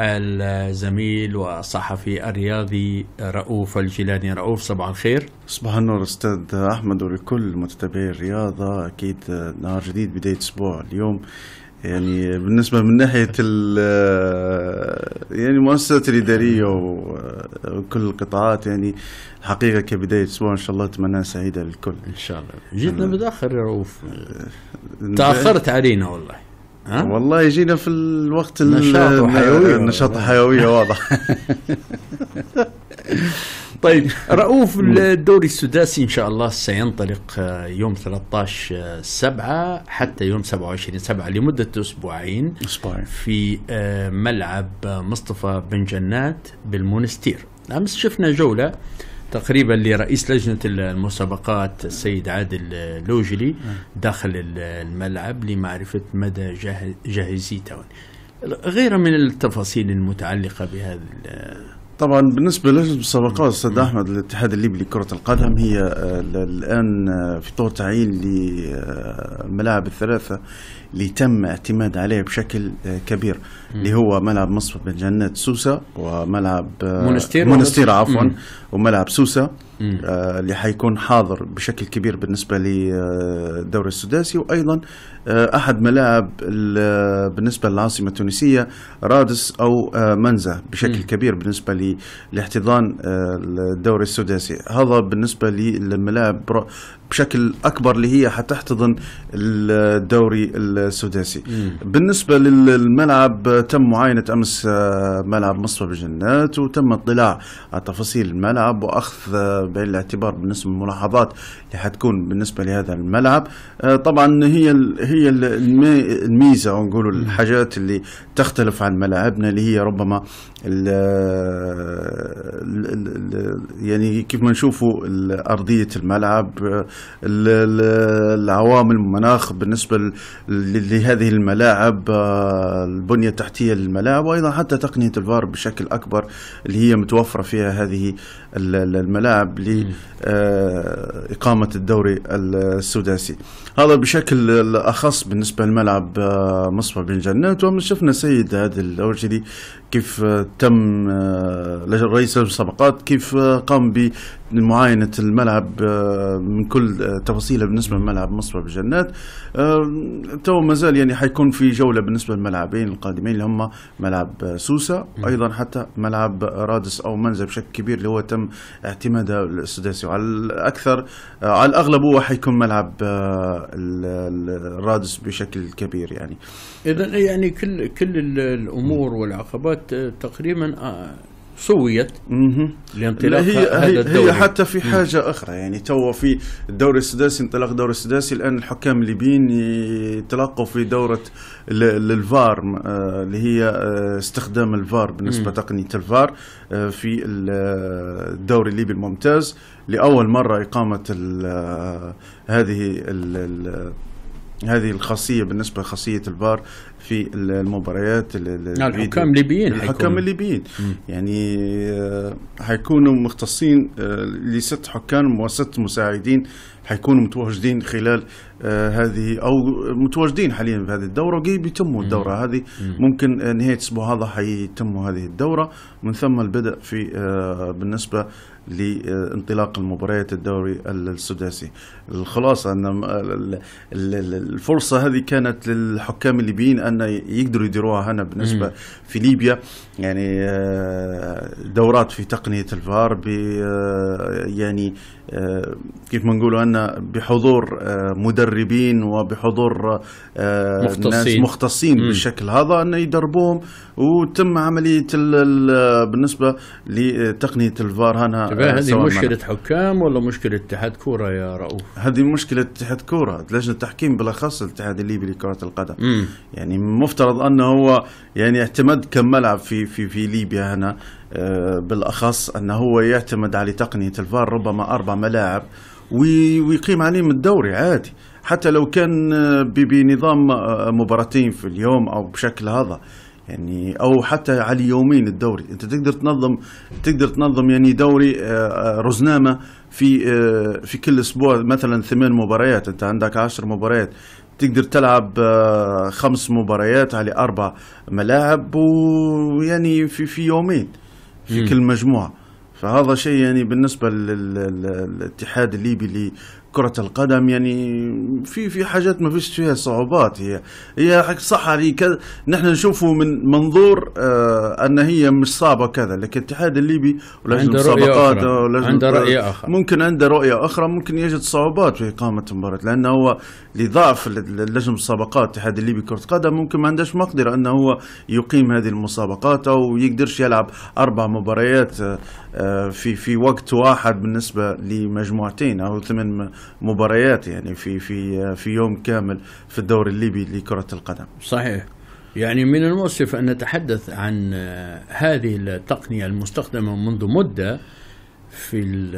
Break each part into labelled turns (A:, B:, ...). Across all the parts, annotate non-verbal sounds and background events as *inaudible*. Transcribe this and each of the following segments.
A: الزميل والصحفي الرياضي رؤوف الجيلاني رؤوف صباح
B: الخير صباح النور استاذ احمد ولكل متتبعي الرياضه اكيد نهار جديد بدايه اسبوع اليوم يعني بالنسبه من ناحيه *laughs* يعني المؤسسات الاداريه وكل القطاعات يعني حقيقة كبدايه اسبوع ان شاء الله اتمنى سعيده للكل ان شاء الله
A: جيتنا متاخر يا رؤوف أه، تاخرت علينا
B: والله والله يجينا في الوقت النشاط الحيوية النشاط وحيوية واضح *laughs*
A: طيب رؤوف الدوري السداسي ان شاء الله سينطلق آه، يوم 13 7 آه، حتى يوم 27 7 لمده اسبوعين اسبوعين في آه، ملعب مصطفى بن جنات بالمونستير امس شفنا جوله تقريبا لرئيس لجنة المسابقات السيد عادل لوجلي داخل الملعب لمعرفة مدى جاهزيته غير من التفاصيل المتعلقة بهذا
B: طبعا بالنسبة للمسابقات أستاذ أحمد الاتحاد الليبي لكرة القدم هي آه، الآن آه، في طور تعيين للملاعب آه، الثلاثة اللي تم اعتماد عليه بشكل كبير اللي هو ملعب مصر بن جنات سوسة وملعب منستير منستير عفوا وملعب سوسة آه، اللي حيكون حاضر بشكل كبير بالنسبه للدوري آه، السداسي وايضا آه، احد ملاعب بالنسبه للعاصمه التونسيه رادس او منزه بشكل م. كبير بالنسبه لاحتضان الدوري السداسي هذا بالنسبه للملاعب بشكل اكبر اللي هي حتحتضن الدوري السداسي م. بالنسبه للملعب تم معاينه امس ملعب مصطفى بجنات وتم اطلاع على تفاصيل الملعب واخذ بعين الاعتبار بالنسبه للملاحظات اللي حتكون بالنسبه لهذا الملعب آه، طبعا هي هي الميزه او نقول الحاجات اللي تختلف عن ملاعبنا اللي هي ربما الـ الـ يعني كيف ما نشوفوا ارضيه الملعب العوامل المناخ بالنسبه لهذه الملاعب آه، البنيه التحتيه للملاعب وايضا حتى تقنيه الفار بشكل اكبر اللي هي متوفره فيها هذه الملاعب لإقامة الدوري السداسي هذا بشكل أخص بالنسبة لملعب آه، مصفى بن جنات ومن شفنا سيد هذا الأورجدي كيف آه، تم آه، رئيس المسابقات كيف قام لمعاينة الملعب آه، من كل آه، تفاصيله بالنسبة لملعب مصر بجنات آه، تو ما زال يعني حيكون في جولة بالنسبة للملعبين القادمين اللي هم ملعب سوسة أيضا حتى ملعب رادس أو منزل بشكل كبير اللي هو تم اعتماده السداسي وعلى الأكثر على الأغلب هو حيكون ملعب الرادس بشكل كبير يعني
A: إذا يعني كل كل الأمور والعقبات تقريبا سويت
B: لانطلاق هي هذا الدوري هي حتى في حاجه مم. اخرى يعني تو في الدوري السداسي انطلاق الدوري السداسي الان الحكام الليبيين يتلقوا في دوره للفار آه، اللي هي آه، استخدام الفار بالنسبه تقنيه الفار آه، في الدوري الليبي الممتاز لاول مره اقامه هذه هذه الخاصيه بالنسبه لخاصيه الفار في المباريات الحكام الليبيين الحكام الليبيين يعني آه، حيكونوا مختصين آه، لست حكام وست مساعدين حيكونوا متواجدين خلال آه، هذه او متواجدين حاليا في هذه الدوره بيتموا الدوره هذه ممكن آه، نهايه الاسبوع هذا حيتموا هذه الدوره من ثم البدء في آه، بالنسبه لانطلاق المباريات الدوري السداسي الخلاصه ان الفرصه هذه كانت للحكام الليبيين ان يقدروا يديروها هنا بالنسبه في ليبيا يعني دورات في تقنيه الفار يعني آه، كيف ما نقولوا أن بحضور آه، مدربين وبحضور آه، مختصين. ناس مختصين م. بالشكل هذا أن يدربوهم وتم عملية بالنسبة لتقنية الفار هنا هذه مشكلة حكام ولا مشكلة اتحاد كورة يا رؤوف؟ هذه مشكلة اتحاد كورة لجنة التحكيم بالأخص الاتحاد الليبي لكرة القدم م. يعني مفترض أنه هو يعني اعتمد كملعب في في في ليبيا هنا آه، بالاخص انه هو يعتمد على تقنيه الفار ربما اربع ملاعب ويقيم عليه من الدوري عادي حتى لو كان آه، بنظام آه، مباراتين في اليوم او بشكل هذا يعني او حتى على يومين الدوري انت تقدر تنظم تقدر تنظم يعني دوري رزنامه في في كل اسبوع مثلا ثمان مباريات انت عندك عشر مباريات تقدر تلعب خمس مباريات على اربع ملاعب ويعني في في يومين في كل مجموعه فهذا شيء يعني بالنسبه للاتحاد الليبي اللي كرة القدم يعني في في حاجات ما فيش فيها صعوبات هي هي صح هذه كذا نحن نشوفه من منظور آه ان هي مش صعبه كذا لكن الاتحاد الليبي ولجنه المسابقات عنده رؤية أخرى ممكن عنده رؤية أخرى ممكن يجد صعوبات في إقامة المباراه لأنه هو لضعف لجنة المسابقات الاتحاد الليبي كرة قدم ممكن ما عندهاش مقدرة أنه هو يقيم هذه المسابقات أو يقدرش يلعب أربع مباريات آه، في في وقت واحد بالنسبة لمجموعتين أو ثمان مباريات يعني في في في يوم كامل في الدوري الليبي لكره القدم. صحيح. يعني من المؤسف ان نتحدث عن
A: هذه التقنيه المستخدمه منذ مده في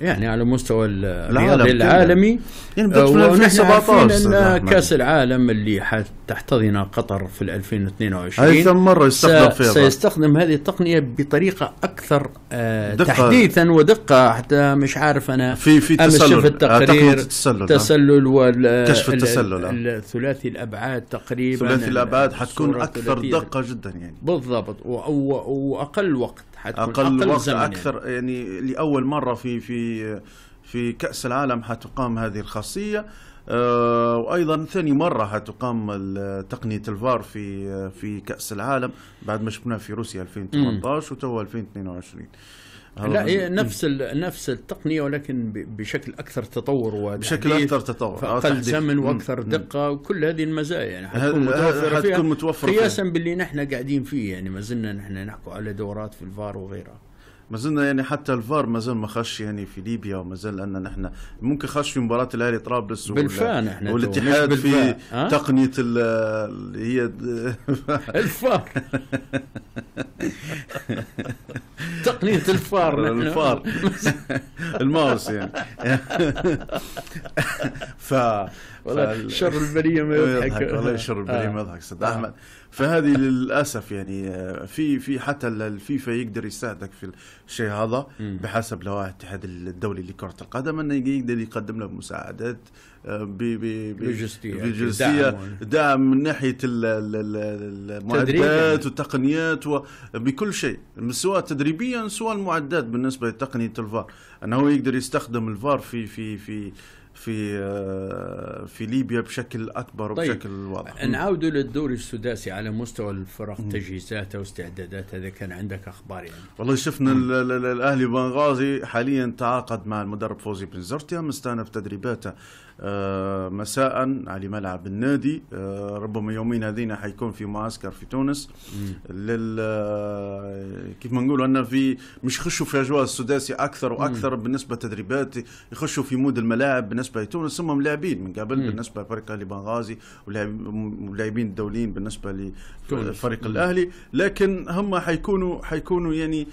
A: يعني على مستوى الرياضي العالمي يعني آه، ونحن 2017 ان كاس العالم اللي تحتضن قطر في 2022 مره يستخدم فيها سيستخدم هذه التقنيه بطريقه اكثر آه، دقة تحديثا ودقه حتى مش عارف انا في في تسلل في آه، التقرير التسلل نعم. تسلل وال كشف التسلل ثلاثي الابعاد تقريبا ثلاثي الابعاد حتكون اكثر دقه جدا يعني
B: بالضبط واقل وقت حتكون اقل, أقل وقت اكثر يعني. يعني لاول مره في في في كاس العالم حتقام هذه الخاصيه آه، وايضا ثاني مره حتقام تقنيه الفار في في كاس العالم بعد ما شفناه في روسيا 2018 وتوا 2022 لا هي نفس نفس التقنيه
A: ولكن بشكل اكثر تطور بشكل اكثر تطور آه، اقل زمن واكثر دقه وكل هذه المزايا يعني حتكون متوفره فيها قياسا باللي نحن قاعدين فيه يعني ما زلنا نحن
B: نحكوا على دورات في الفار وغيرها ما زلنا يعني حتى الفار ما زال ما خش يعني في ليبيا وما زال ان نحن ممكن خش في مباراه الاهلي طرابلس بالفان نحن والاتحاد في تقنيه اللي هي الفار *laughs* تقنيه *laughs* الفار الفار *laughs* الماوس يعني *laughs* ف والله شر البريه ما *laughs* إيه، يضحك والله *laughs* شر البريه ما يضحك استاذ آه. احمد فهذه للاسف يعني آه، في في حتى الفيفا يقدر يساعدك في الشيء هذا بحسب لوائح الاتحاد الدولي لكره القدم انه يقدر يقدم لك مساعدات آه، بلوجستيه يعني يعني. دعم من ناحيه المعدات يعني. والتقنيات وبكل شيء سواء تدريبيا سواء المعدات بالنسبه لتقنيه الفار انه يقدر يستخدم الفار في في في في آه، في ليبيا بشكل اكبر طيب. وبشكل واضح
A: نعود للدوري السداسي على مستوى الفرق تجهيزاتها واستعداداته اذا كان عندك اخبار يعني
B: والله شفنا الاهلي بنغازي حاليا تعاقد مع المدرب فوزي بنزرتيا مستانف تدريباته آه، مساء على ملعب النادي آه، ربما يومين هذين حيكون في معسكر في تونس لل آه، كيف ما نقولوا ان في مش يخشوا في اجواء السداسي اكثر واكثر مم. بالنسبه للتدريبات يخشوا في مود الملاعب بالنسبه لتونس هم لاعبين من قبل مم. بالنسبه لفريق اهلي بنغازي ولاعبين الدوليين بالنسبه لفريق الاهلي لكن هم حيكونوا حيكونوا يعني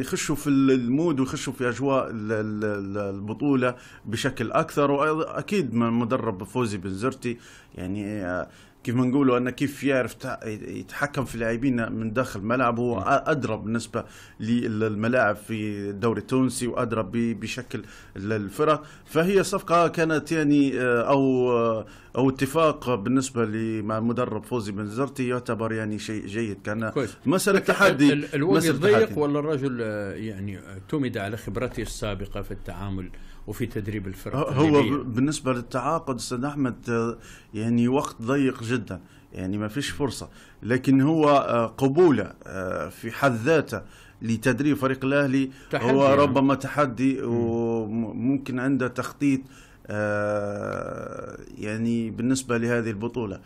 B: يخشوا في المود ويخشوا في اجواء البطوله بشكل اكثر وايضا اكيد من مدرب فوزي بنزرتي يعني آه، كيف ما نقولوا انه كيف يعرف يتحكم في اللاعبين من داخل الملعب هو نعم. ادرى بالنسبه للملاعب في الدوري التونسي وادرى بشكل الفرق فهي صفقه كانت يعني آه، او آه، او اتفاق بالنسبه لمدرب المدرب فوزي بنزرتي يعتبر يعني شيء جيد كان مساله تحدي الوقت ضيق
A: ولا الرجل يعني اعتمد على خبرته السابقه في
B: التعامل وفي تدريب الفرق هو بالنسبه للتعاقد استاذ احمد آه، يعني وقت ضيق جدا يعني ما فيش فرصه لكن هو آه، قبوله آه، في حد ذاته لتدريب فريق الاهلي هو يعني. ربما تحدي وممكن عنده تخطيط آه، يعني بالنسبة لهذه البطولة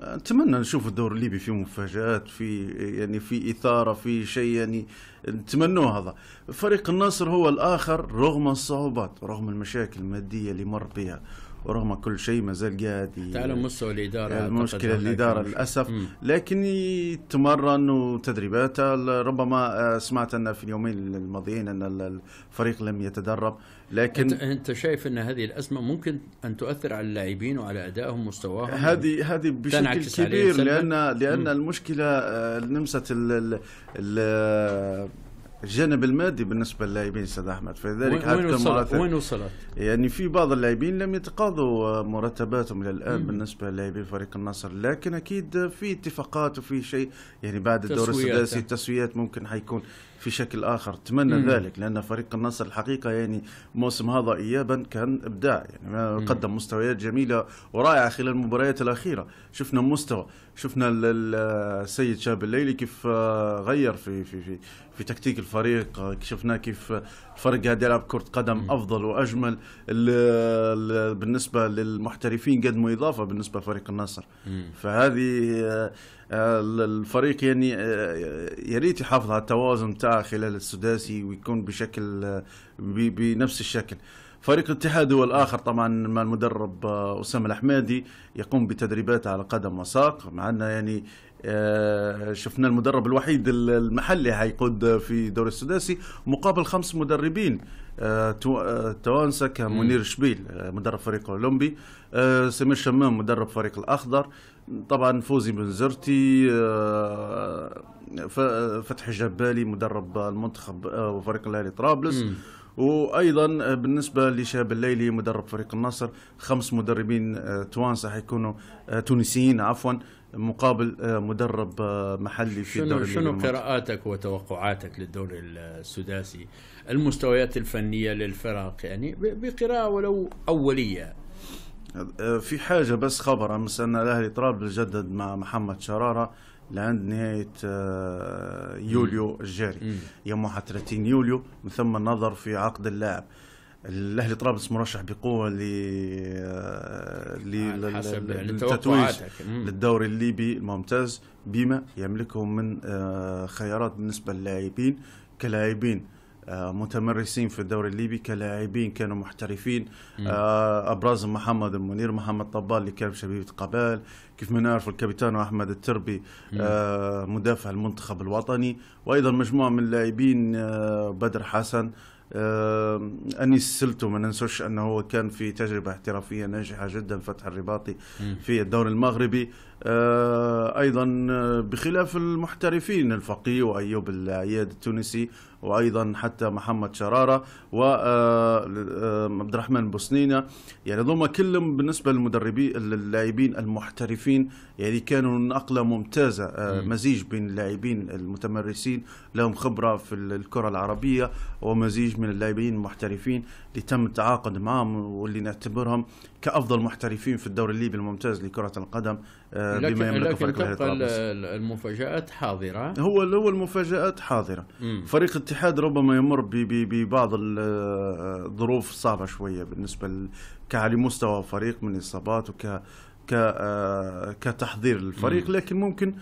B: أتمنى نشوف الدور الليبي فيه مفاجآت في يعني في إثارة في شيء يعني نتمنوه هذا فريق النصر هو الآخر رغم الصعوبات رغم المشاكل المادية اللي مر بها ورغم كل شيء ما زال قاعد تعلم مستوى الاداره يعني المشكله الاداره للاسف مم. لكن يتمرن وتدريبات ربما آه، سمعت ان في اليومين الماضيين ان الفريق لم يتدرب لكن انت,
A: انت شايف ان هذه الازمه ممكن ان تؤثر على اللاعبين وعلى ادائهم ومستواهم هذه هذه بشكل كبير لان لان مم.
B: المشكله آه، لمسه ال ال الجانب المادي بالنسبه للاعبين استاذ احمد فلذلك وين وصلت وين وصلت؟ يعني في بعض اللاعبين لم يتقاضوا مرتباتهم الى الان مم. بالنسبه للاعبين فريق النصر لكن اكيد في اتفاقات وفي شيء يعني بعد الدور السداسي آه. التسويات ممكن حيكون في شكل اخر اتمنى مم. ذلك لان فريق النصر الحقيقه يعني الموسم هذا ايابا كان ابداع يعني قدم مم. مستويات جميله ورائعه خلال المباريات الاخيره شفنا مستوى شفنا السيد شاب الليلي كيف آه، غير في في في في تكتيك الفريق آه، شفنا كيف الفريق قاعد يلعب كره قدم افضل واجمل بالنسبه للمحترفين قدموا اضافه بالنسبه لفريق النصر فهذه آه، الفريق يعني آه، يا ريت يحافظ على التوازن تاع خلال السداسي ويكون بشكل آه، بنفس الشكل فريق الاتحاد هو الاخر طبعا مع المدرب آه، اسامه الاحمادي يقوم بتدريبات على قدم وساق مع ان يعني شفنا المدرب الوحيد المحلي هيقود في دوري السداسي مقابل خمس مدربين آه، آه، توانسة كمنير شبيل آه، مدرب فريق أولمبي سمير شمام مدرب فريق الأخضر طبعا فوزي بن زرتي فتحي جبالي مدرب المنتخب وفريق الاهلي طرابلس وايضا بالنسبه لشاب الليلي مدرب فريق النصر خمس مدربين توانسه حيكونوا تونسيين عفوا مقابل آه، مدرب آه، محلي في الدوري شنو
A: قراءاتك وتوقعاتك للدوري السداسي المستويات الفنيه للفرق
B: يعني بقراءه ولو اوليه آه، في حاجة بس خبر أمس أن الأهلي طرابلس جدد مع محمد شرارة لعند نهاية يوليو الجاري يوم 31 يوليو من ثم النظر في عقد اللاعب الاهلي طرابلس مرشح بقوه ل آه، ل حسب يعني للدوري الليبي الممتاز بما يملكه من آه، خيارات بالنسبه للاعبين كلاعبين آه، متمرسين في الدوري الليبي كلاعبين كانوا محترفين ابرزهم محمد المنير محمد طبال اللي كان في شبيبه قبال كيف ما نعرف الكابتن احمد التربي مدافع المنتخب الوطني وايضا مجموعه من اللاعبين بدر حسن اني السلتو ما ننسوش انه كان في تجربه احترافيه ناجحه جدا فتح الرباطي في الدوري المغربي آه، ايضا آه، بخلاف المحترفين الفقيه وايوب العياد التونسي وايضا حتى محمد شراره و آه، عبد الرحمن بوسنينه يعني هذوما كلهم بالنسبه للمدربين اللاعبين المحترفين يعني كانوا نقله ممتازه مزيج بين اللاعبين المتمرسين لهم خبره في الكره العربيه ومزيج من اللاعبين المحترفين اللي تم التعاقد معهم واللي نعتبرهم كافضل محترفين في الدوري الليبي الممتاز لكره القدم آه، بما يملكه لكن فريق تبقى
A: المفاجات حاضره
B: هو هو المفاجات حاضره مم. فريق الاتحاد ربما يمر ببعض الظروف آه، صعبه شويه بالنسبه كعلي مستوى فريق من اصابات وك ك آه، كتحضير الفريق مم. لكن ممكن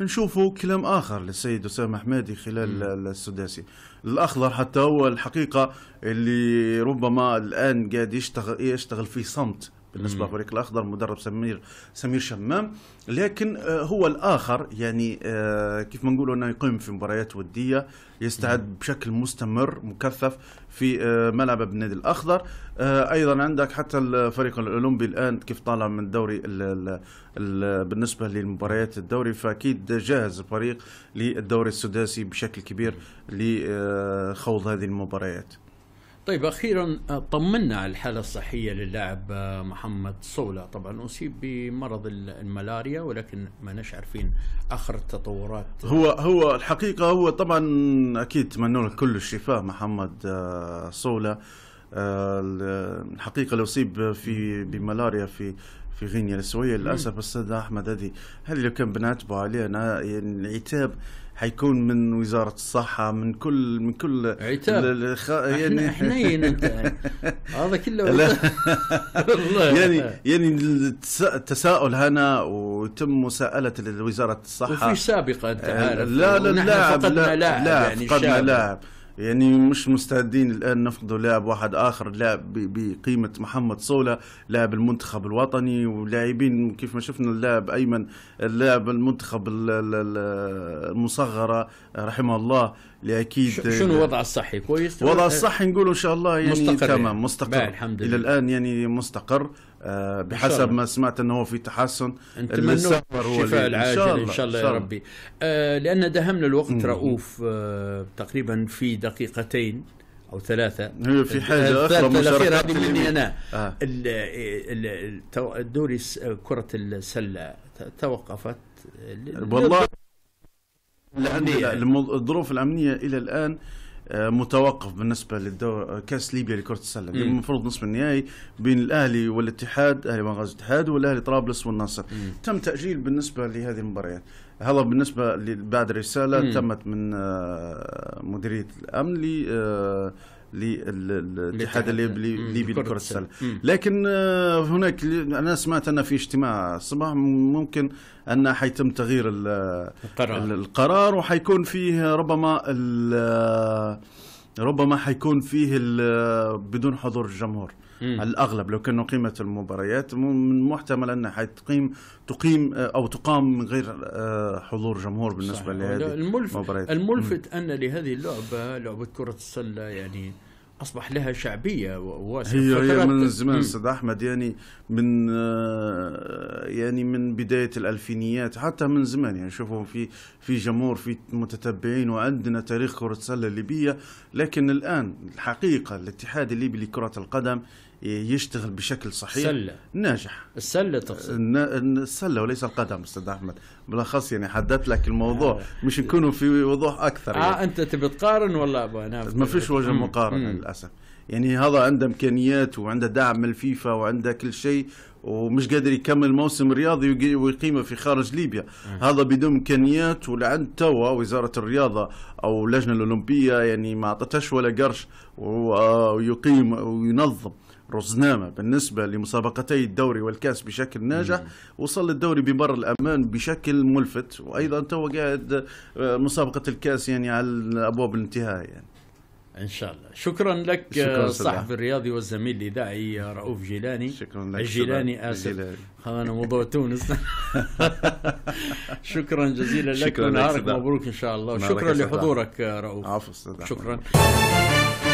B: نشوفوا كلام اخر للسيد اسامه حمادي خلال مم. السداسي الاخضر حتى هو الحقيقه اللي ربما الان قاعد يشتغل يشتغل في صمت بالنسبه للفريق الاخضر مدرب سمير سمير شمام لكن آه، هو الاخر يعني آه، كيف ما نقولوا انه يقيم في مباريات وديه يستعد بشكل مستمر مكثف في آه، ملعب النادي الاخضر ايضا عندك حتى الفريق الاولمبي الان كيف طالع من الدوري بالنسبه للمباريات الدوري فاكيد جاهز الفريق للدوري السداسي بشكل كبير لخوض هذه المباريات
A: طيب اخيرا طمنا على الحاله الصحيه للاعب آه، محمد صولا طبعا اصيب بمرض الملاريا ولكن ما نش عارفين اخر التطورات
B: هو هو الحقيقه هو طبعا اكيد تمنوا له كل الشفاء محمد آه، صولا آه، الحقيقه اللي اصيب في بملاريا في في غينيا السويه للاسف استاذ احمد هذه هل لو كان بنعتبوا علينا يعني العتاب حيكون من وزاره الصحه من كل من كل عتاب الخ... يعني حنين *laughs* انت إيه هذا كله والله *laughs* يعني يعني التساؤل هنا وتم مساءله لوزاره الصحه وفي سابقه انت آه، عارف لا لا لاعب لا لاعب يعني فقدنا لاعب يعني مش مستعدين الان نفقدوا لاعب واحد اخر لاعب بقيمه محمد صولا لاعب المنتخب الوطني ولاعبين كيف ما شفنا اللاعب ايمن اللاعب المنتخب المصغره رحمه الله اكيد شنو الوضع الصحي كويس الوضع الصحي نقول ان شاء الله يعني مستقر تمام يعني. مستقر الى الان يعني مستقر آه، بحسب ما سمعت انه هو في تحسن الشفاء العاجل ان شاء الله يا ربي
A: آه، لان دهمنا الوقت مم. رؤوف آه، تقريبا في دقيقتين او ثلاثه هي في حاجه اخرى الاخيره هذه مني انا الدوري كره
B: السله توقفت والله الظروف الامنيه الى الان آه، متوقف بالنسبه للدور آه، كاس ليبيا لكره السله المفروض نصف النهائي بين الاهلي والاتحاد اهلي بنغازي الاتحاد والاهلي طرابلس والنصر مم. تم تاجيل بالنسبه لهذه المباريات هلا بالنسبه بعد رساله مم. تمت من آه، مديريه الامن للاتحاد الليبي لكرة السلة لكن آه، هناك أنا سمعت أن في اجتماع الصباح ممكن أن حيتم تغيير القرار القرار وحيكون فيه ربما ربما حيكون فيه بدون حضور الجمهور مم. على الاغلب لو كانوا قيمه المباريات من محتمل انها حتقيم تقيم آه، او تقام من غير آه، حضور جمهور بالنسبه لهذه المباريات الملفت
A: مم. ان لهذه اللعبه لعبه كره السله يعني اصبح لها شعبيه
B: واسعه هي, هي من زمان استاذ احمد يعني من آه، يعني من بدايه الالفينيات حتى من زمان يعني شوفوا في في جمهور في متتبعين وعندنا تاريخ كره السله الليبيه لكن الان الحقيقه الاتحاد الليبي لكره القدم آه، يشتغل بشكل صحيح سلة. ناجح السلة تقصد السلة وليس القدم استاذ احمد بالاخص يعني حددت لك الموضوع آه. مش نكونوا في وضوح اكثر يعني. اه انت تبي تقارن أبو نعم ما فيش وجه مقارنه للاسف يعني هذا عنده امكانيات وعنده دعم من الفيفا وعنده كل شيء ومش قادر يكمل موسم رياضي ويقيمه في خارج ليبيا أه. هذا بدون امكانيات ولعند توا وزاره الرياضه او اللجنه الاولمبيه يعني ما اعطتهاش ولا قرش ويقيم وينظم رزنامه بالنسبه لمسابقتي الدوري والكاس بشكل ناجح وصل الدوري بمر الامان بشكل ملفت وايضا تو قاعد آه، مسابقه الكاس يعني على ابواب الانتهاء يعني ان شاء الله شكرا لك شكرا الصحفي
A: آه، الرياضي والزميل الاذاعي آه، رؤوف جيلاني شكرا لك الجيلاني اسف
B: هذا موضوع تونس *laughs* شكرا جزيلا لك شكرا ونهارك مبروك ان شاء الله شكرا لحضورك آه، رؤوف عفو شكرا